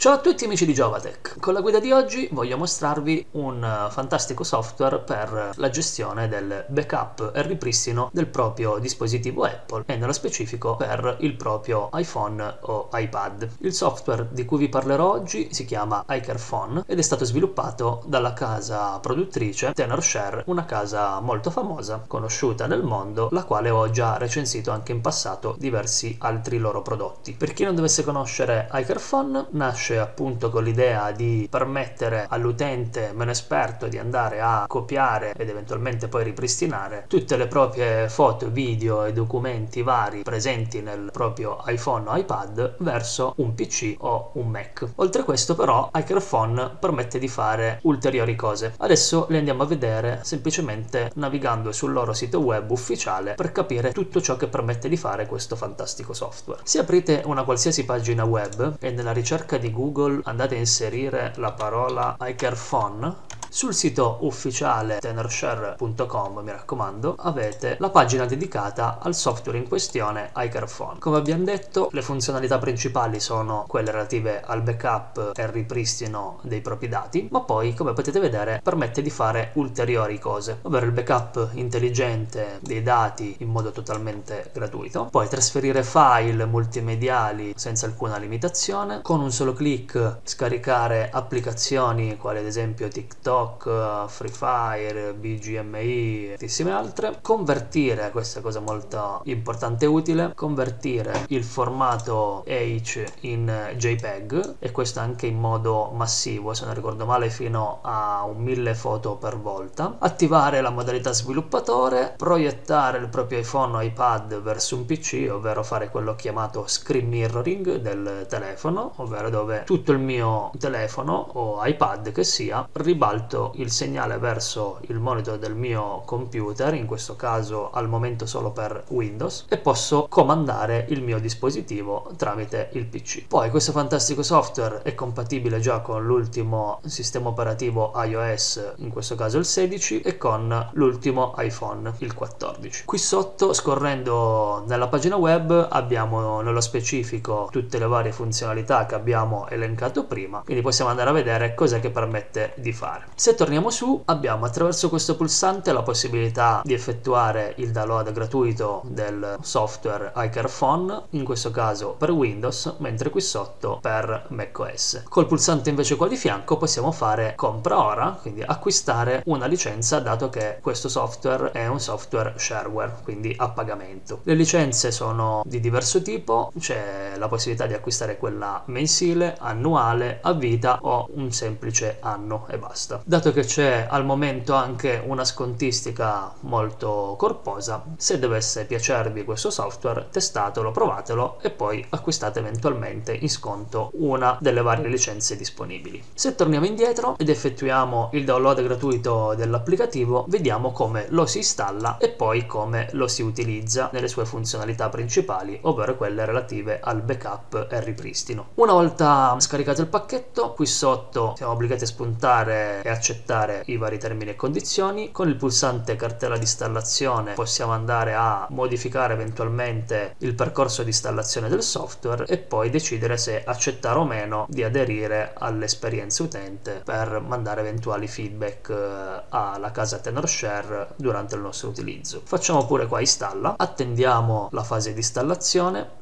Ciao a tutti amici di Jovatech, con la guida di oggi voglio mostrarvi un eh, fantastico software per la gestione del backup e ripristino del proprio dispositivo Apple e nello specifico per il proprio iPhone o iPad. Il software di cui vi parlerò oggi si chiama iCareFone ed è stato sviluppato dalla casa produttrice TenorShare, una casa molto famosa, conosciuta nel mondo, la quale ho già recensito anche in passato diversi altri loro prodotti. Per chi non dovesse conoscere iCareFone, nasce nasce appunto con l'idea di permettere all'utente meno esperto di andare a copiare ed eventualmente poi ripristinare tutte le proprie foto, video e documenti vari presenti nel proprio iPhone o iPad verso un PC o un Mac. Oltre a questo però Hackerphone permette di fare ulteriori cose. Adesso le andiamo a vedere semplicemente navigando sul loro sito web ufficiale per capire tutto ciò che permette di fare questo fantastico software. Se aprite una qualsiasi pagina web e nella ricerca di Google andate a inserire la parola microphone sul sito ufficiale tenorshare.com, mi raccomando, avete la pagina dedicata al software in questione, iCarphone. Come abbiamo detto, le funzionalità principali sono quelle relative al backup e al ripristino dei propri dati, ma poi, come potete vedere, permette di fare ulteriori cose, ovvero il backup intelligente dei dati in modo totalmente gratuito, poi trasferire file multimediali senza alcuna limitazione, con un solo clic scaricare applicazioni quali ad esempio TikTok, Rock, Free Fire, BGMI, tantissime altre. Convertire, questa cosa molto importante e utile, convertire il formato H in JPEG e questo anche in modo massivo, se non ricordo male fino a un mille foto per volta. Attivare la modalità sviluppatore, proiettare il proprio iPhone o iPad verso un PC, ovvero fare quello chiamato screen mirroring del telefono, ovvero dove tutto il mio telefono o iPad che sia ribalta mandato il segnale verso il monitor del mio computer, in questo caso al momento solo per Windows, e posso comandare il mio dispositivo tramite il PC. Poi questo fantastico software è compatibile già con l'ultimo sistema operativo iOS, in questo caso il 16, e con l'ultimo iPhone, il 14. Qui sotto, scorrendo nella pagina web, abbiamo nello specifico tutte le varie funzionalità che abbiamo elencato prima, quindi possiamo andare a vedere cosa che permette di fare. Se torniamo su abbiamo attraverso questo pulsante la possibilità di effettuare il download gratuito del software iCarphone, in questo caso per Windows, mentre qui sotto per macOS. Col pulsante invece qua di fianco possiamo fare compra ora, quindi acquistare una licenza dato che questo software è un software shareware, quindi a pagamento. Le licenze sono di diverso tipo, c'è la possibilità di acquistare quella mensile, annuale, a vita o un semplice anno e basta dato che c'è al momento anche una scontistica molto corposa, se dovesse piacervi questo software testatelo, provatelo e poi acquistate eventualmente in sconto una delle varie licenze disponibili. Se torniamo indietro ed effettuiamo il download gratuito dell'applicativo, vediamo come lo si installa e poi come lo si utilizza nelle sue funzionalità principali, ovvero quelle relative al backup e ripristino. Una volta scaricato il pacchetto, qui sotto siamo obbligati a spuntare e a accettare i vari termini e condizioni. Con il pulsante cartella di installazione possiamo andare a modificare eventualmente il percorso di installazione del software e poi decidere se accettare o meno di aderire all'esperienza utente per mandare eventuali feedback eh, alla casa TenorShare durante il nostro utilizzo. Facciamo pure qua installa, attendiamo la fase di installazione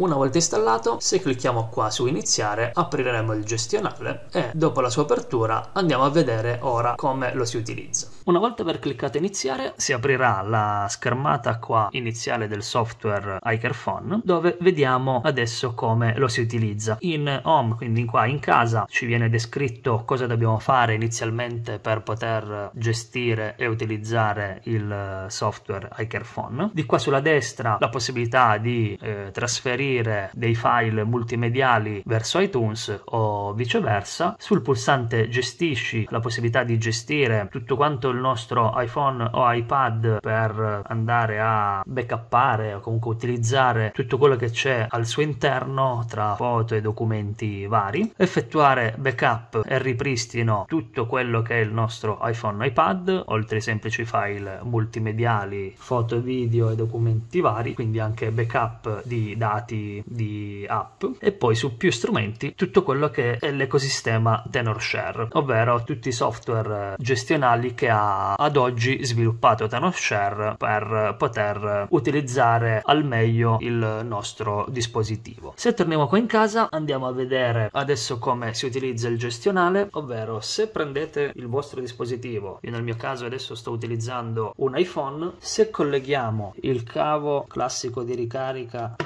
una volta installato, se clicchiamo qua su iniziare, apriremo il gestionale e dopo la sua apertura andiamo a vedere ora come lo si utilizza. Una volta aver cliccato iniziare, si aprirà la schermata qua iniziale del software Hackerphone, dove vediamo adesso come lo si utilizza. In home, quindi qua in casa, ci viene descritto cosa dobbiamo fare inizialmente per poter gestire e utilizzare il software Hackerphone. Di qua sulla destra la possibilità di eh, trasferire trasferire dei file multimediali verso iTunes o viceversa. Sul pulsante gestisci la possibilità di gestire tutto quanto il nostro iPhone o iPad per andare a backuppare o comunque utilizzare tutto quello che c'è al suo interno tra foto e documenti vari, effettuare backup e ripristino tutto quello che è il nostro iPhone o iPad, oltre ai semplici file multimediali, foto e video e documenti vari, quindi anche backup di dati di, di, app e poi su più strumenti tutto quello che è l'ecosistema TenorShare, ovvero tutti i software gestionali che ha ad oggi sviluppato TenorShare per poter utilizzare al meglio il nostro dispositivo. Se torniamo qua in casa andiamo a vedere adesso come si utilizza il gestionale, ovvero se prendete il vostro dispositivo, io nel mio caso adesso sto utilizzando un iPhone, se colleghiamo il cavo classico di ricarica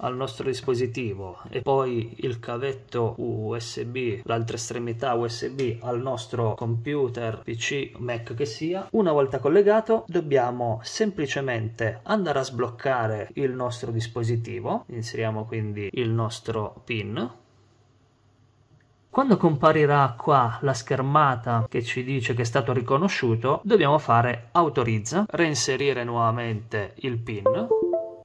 al nostro dispositivo e poi il cavetto USB, l'altra estremità USB al nostro computer, PC, Mac che sia, una volta collegato dobbiamo semplicemente andare a sbloccare il nostro dispositivo, inseriamo quindi il nostro PIN quando comparirà qua la schermata che ci dice che è stato riconosciuto, dobbiamo fare autorizza, reinserire nuovamente il PIN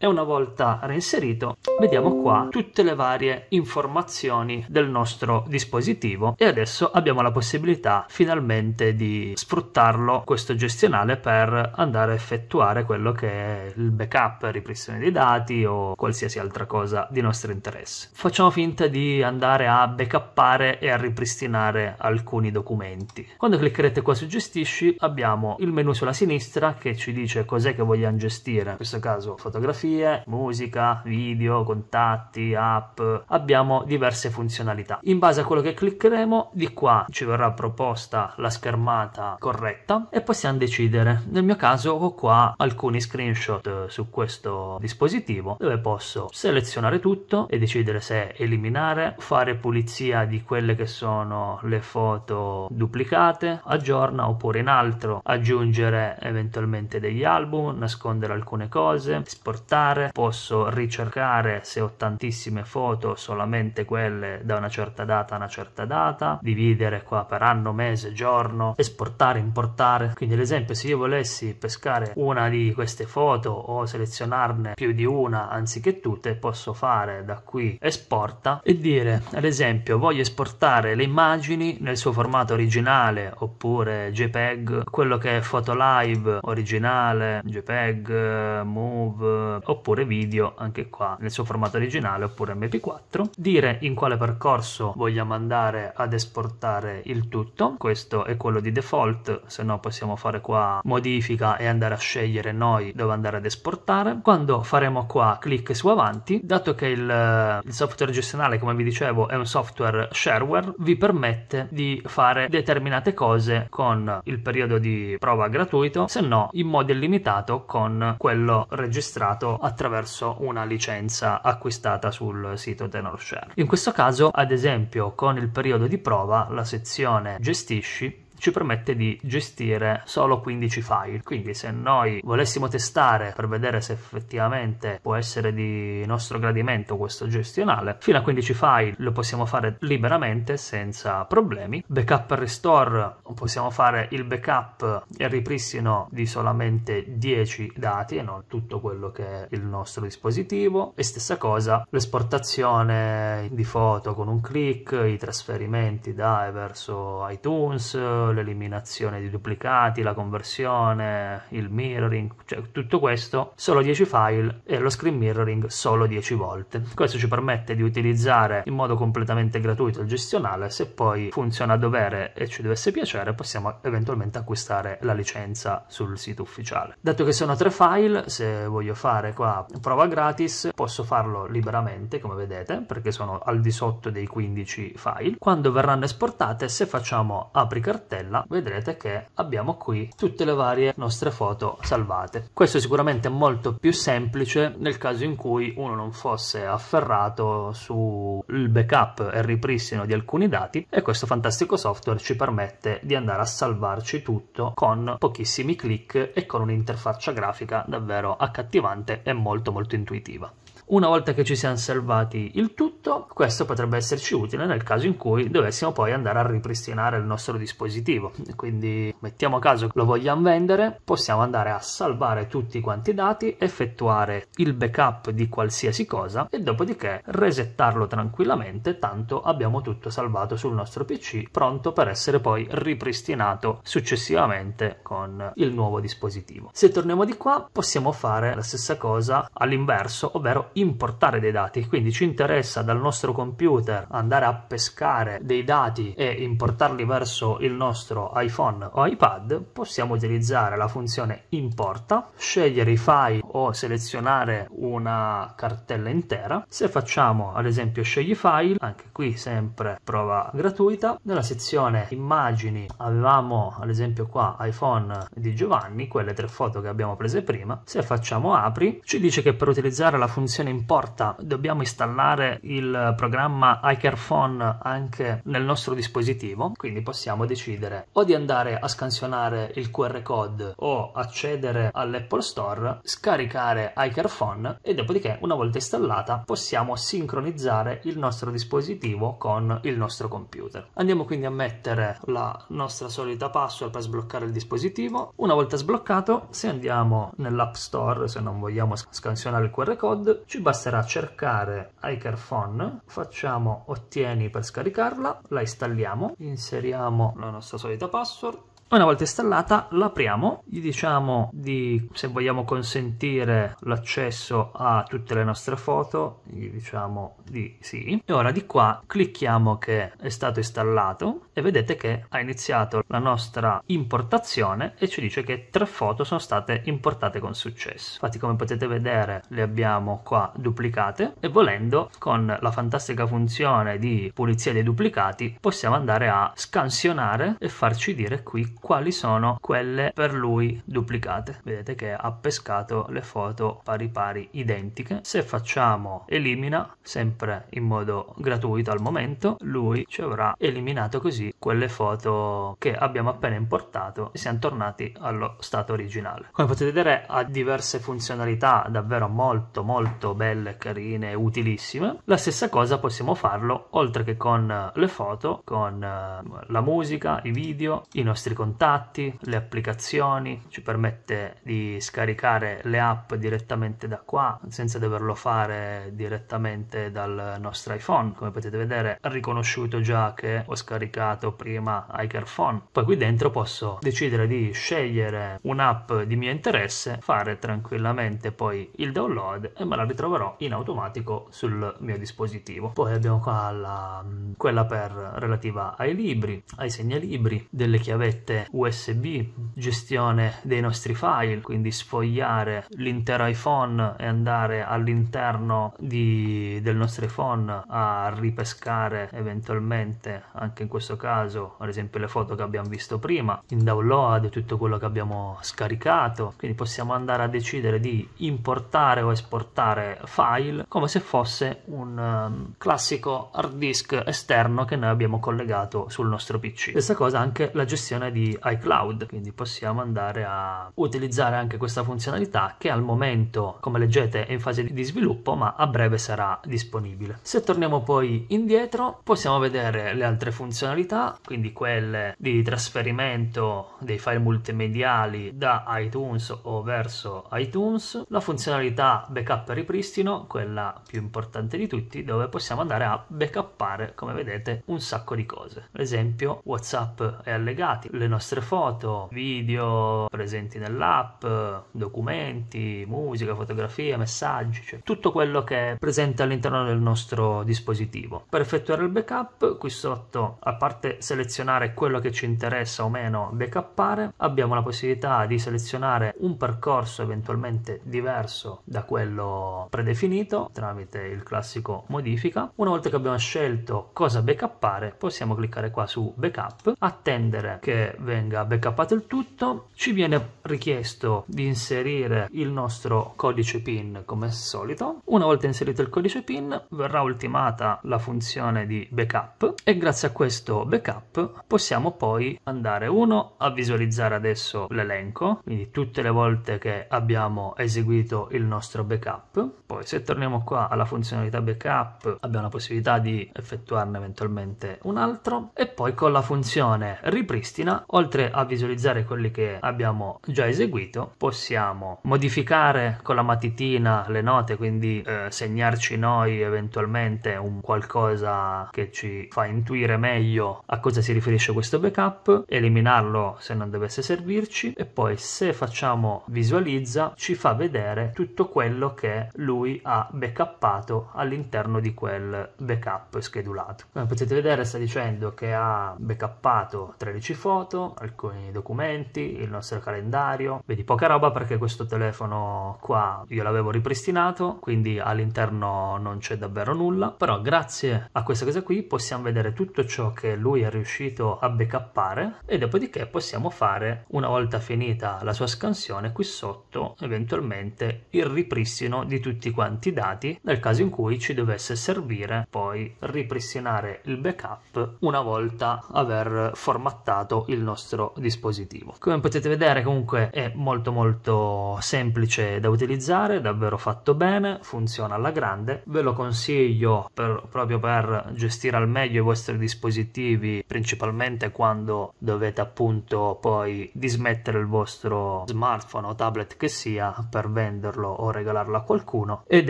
e una volta reinserito vediamo qua tutte le varie informazioni del nostro dispositivo e adesso abbiamo la possibilità finalmente di sfruttarlo questo gestionale per andare a effettuare quello che è il backup, ripristino dei dati o qualsiasi altra cosa di nostro interesse. Facciamo finta di andare a backuppare e a ripristinare alcuni documenti. Quando cliccherete qua su gestisci abbiamo il menu sulla sinistra che ci dice cos'è che vogliamo gestire, in questo caso fotografie categorie, musica, video, contatti, app, abbiamo diverse funzionalità. In base a quello che cliccheremo, di qua ci verrà proposta la schermata corretta e possiamo decidere. Nel mio caso ho qua alcuni screenshot su questo dispositivo dove posso selezionare tutto e decidere se eliminare, fare pulizia di quelle che sono le foto duplicate, aggiorna oppure in altro aggiungere eventualmente degli album, nascondere alcune cose, esportare spostare, posso ricercare se ho tantissime foto solamente quelle da una certa data a una certa data, dividere qua per anno, mese, giorno, esportare, importare. Quindi ad esempio se io volessi pescare una di queste foto o selezionarne più di una anziché tutte, posso fare da qui esporta e dire ad esempio voglio esportare le immagini nel suo formato originale oppure JPEG, quello che è Live originale, JPEG, Move, oppure video, anche qua nel suo formato originale oppure mp4, dire in quale percorso vogliamo andare ad esportare il tutto, questo è quello di default, se no possiamo fare qua modifica e andare a scegliere noi dove andare ad esportare. Quando faremo qua clic su avanti, dato che il, il software gestionale come vi dicevo è un software shareware, vi permette di fare determinate cose con il periodo di prova gratuito, se no in modo illimitato con quello registrato attraverso una licenza acquistata sul sito DenorShare. In questo caso, ad esempio, con il periodo di prova la sezione gestisci ci permette di gestire solo 15 file. Quindi se noi volessimo testare per vedere se effettivamente può essere di nostro gradimento questo gestionale, fino a 15 file lo possiamo fare liberamente senza problemi. Backup e restore possiamo fare il backup e il ripristino di solamente 10 dati e non tutto quello che è il nostro dispositivo. E stessa cosa l'esportazione di foto con un clic, i trasferimenti da e verso iTunes, l'eliminazione di duplicati, la conversione, il mirroring, cioè tutto questo solo 10 file e lo screen mirroring solo 10 volte. Questo ci permette di utilizzare in modo completamente gratuito il gestionale, se poi funziona a dovere e ci dovesse piacere possiamo eventualmente acquistare la licenza sul sito ufficiale. Dato che sono tre file, se voglio fare qua prova gratis posso farlo liberamente come vedete perché sono al di sotto dei 15 file. Quando verranno esportate se facciamo apri cartella cartella vedrete che abbiamo qui tutte le varie nostre foto salvate. Questo è sicuramente molto più semplice nel caso in cui uno non fosse afferrato sul backup e ripristino di alcuni dati e questo fantastico software ci permette di andare a salvarci tutto con pochissimi clic e con un'interfaccia grafica davvero accattivante e molto molto intuitiva. Una volta che ci siamo salvati il tutto, questo potrebbe esserci utile nel caso in cui dovessimo poi andare a ripristinare il nostro dispositivo. Quindi mettiamo caso che lo vogliamo vendere, possiamo andare a salvare tutti quanti i dati, effettuare il backup di qualsiasi cosa e dopodiché resettarlo tranquillamente, tanto abbiamo tutto salvato sul nostro PC pronto per essere poi ripristinato successivamente con il nuovo dispositivo. Se torniamo di qua possiamo fare la stessa cosa all'inverso, ovvero importare dei dati, quindi ci interessa dal nostro computer andare a pescare dei dati e importarli verso il nostro iPhone o iPad, possiamo utilizzare la funzione importa, scegliere i file o selezionare una cartella intera. Se facciamo ad esempio scegli file, anche qui sempre prova gratuita, nella sezione immagini avevamo ad esempio qua iPhone di Giovanni, quelle tre foto che abbiamo prese prima. Se facciamo apri, ci dice che per utilizzare la funzione ce ne importa, dobbiamo installare il programma iCareFone anche nel nostro dispositivo, quindi possiamo decidere o di andare a scansionare il QR code o accedere all'Apple Store, scaricare iCareFone e dopodiché una volta installata possiamo sincronizzare il nostro dispositivo con il nostro computer. Andiamo quindi a mettere la nostra solita password per sbloccare il dispositivo. Una volta sbloccato, se andiamo nell'App Store, se non vogliamo scansionare il QR code, ci basterà cercare iCarphone, facciamo ottieni per scaricarla, la installiamo, inseriamo la nostra solita password, una volta installata l'apriamo, gli diciamo di, se vogliamo consentire l'accesso a tutte le nostre foto, gli diciamo di sì. E ora di qua clicchiamo che è stato installato, e vedete che ha iniziato la nostra importazione e ci dice che tre foto sono state importate con successo. Infatti come potete vedere le abbiamo qua duplicate e volendo con la fantastica funzione di pulizia dei duplicati possiamo andare a scansionare e farci dire qui quali sono quelle per lui duplicate. Vedete che ha pescato le foto pari pari identiche. Se facciamo elimina sempre in modo gratuito al momento lui ci avrà eliminato così così quelle foto che abbiamo appena importato e siamo tornati allo stato originale. Come potete vedere ha diverse funzionalità davvero molto molto belle, carine, e utilissime. La stessa cosa possiamo farlo oltre che con le foto, con eh, la musica, i video, i nostri contatti, le applicazioni, ci permette di scaricare le app direttamente da qua senza doverlo fare direttamente dal nostro iPhone. Come potete vedere ha riconosciuto già che ho scaricato collegato prima ai Poi qui dentro posso decidere di scegliere un'app di mio interesse, fare tranquillamente poi il download e me la ritroverò in automatico sul mio dispositivo. Poi abbiamo qua la, mm, quella per relativa ai libri, ai segnalibri, delle chiavette USB, gestione dei nostri file, quindi sfogliare l'intero iPhone e andare all'interno di, del nostro iPhone a ripescare eventualmente anche in questo caso caso ad esempio le foto che abbiamo visto prima, in download tutto quello che abbiamo scaricato, quindi possiamo andare a decidere di importare o esportare file come se fosse un um, classico hard disk esterno che noi abbiamo collegato sul nostro PC. Stessa cosa anche la gestione di iCloud, quindi possiamo andare a utilizzare anche questa funzionalità che al momento, come leggete, è in fase di sviluppo, ma a breve sarà disponibile. Se torniamo poi indietro, possiamo vedere le altre funzionalità modalità, quindi quelle di trasferimento dei file multimediali da iTunes o verso iTunes, la funzionalità backup e ripristino, quella più importante di tutti, dove possiamo andare a backuppare, come vedete, un sacco di cose. Ad esempio, WhatsApp e allegati, le nostre foto, video presenti nell'app, documenti, musica, fotografie, messaggi, cioè tutto quello che è presente all'interno del nostro dispositivo. Per effettuare il backup, qui sotto, a parte parte selezionare quello che ci interessa o meno backuppare, abbiamo la possibilità di selezionare un percorso eventualmente diverso da quello predefinito tramite il classico modifica. Una volta che abbiamo scelto cosa backuppare, possiamo cliccare qua su backup, attendere che venga backuppato il tutto, ci viene richiesto di inserire il nostro codice PIN come al solito. Una volta inserito il codice PIN verrà ultimata la funzione di backup e grazie a questo backup possiamo poi andare uno a visualizzare adesso l'elenco quindi tutte le volte che abbiamo eseguito il nostro backup poi se torniamo qua alla funzionalità backup abbiamo la possibilità di effettuarne eventualmente un altro e poi con la funzione ripristina oltre a visualizzare quelli che abbiamo già eseguito possiamo modificare con la matitina le note quindi eh, segnarci noi eventualmente un qualcosa che ci fa intuire meglio a cosa si riferisce questo backup? Eliminarlo se non dovesse servirci e poi se facciamo visualizza ci fa vedere tutto quello che lui ha backuppato all'interno di quel backup schedulato. Come potete vedere sta dicendo che ha backuppato 13 foto, alcuni documenti, il nostro calendario, vedi poca roba perché questo telefono qua io l'avevo ripristinato quindi all'interno non c'è davvero nulla però grazie a questa cosa qui possiamo vedere tutto ciò che lui è riuscito a backuppare e dopodiché possiamo fare, una volta finita la sua scansione, qui sotto eventualmente il ripristino di tutti quanti i dati nel caso in cui ci dovesse servire poi ripristinare il backup una volta aver formattato il nostro dispositivo. Come potete vedere comunque è molto molto semplice da utilizzare, davvero fatto bene, funziona alla grande, ve lo consiglio per, proprio per gestire al meglio i vostri dispositivi motivi, principalmente quando dovete appunto poi dismettere il vostro smartphone o tablet che sia per venderlo o regalarlo a qualcuno ed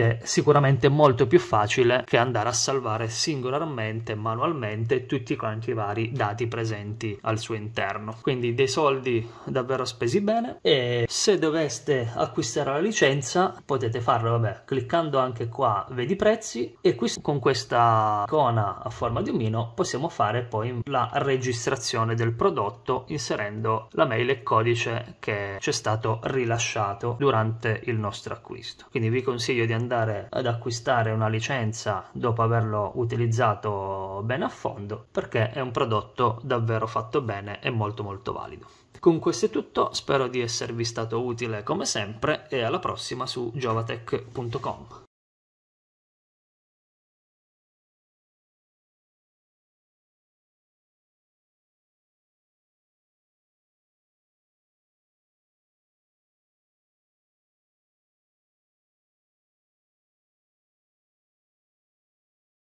è sicuramente molto più facile che andare a salvare singolarmente manualmente tutti quanti i vari dati presenti al suo interno. Quindi dei soldi davvero spesi bene e se doveste acquistare la licenza potete farlo, vabbè, cliccando anche qua vedi i prezzi e qui con questa icona a forma di omino possiamo fare poi la registrazione del prodotto inserendo la mail e il codice che ci è stato rilasciato durante il nostro acquisto. Quindi vi consiglio di andare ad acquistare una licenza dopo averlo utilizzato bene a fondo perché è un prodotto davvero fatto bene e molto molto valido. Con questo è tutto, spero di esservi stato utile come sempre e alla prossima su giovatech.com.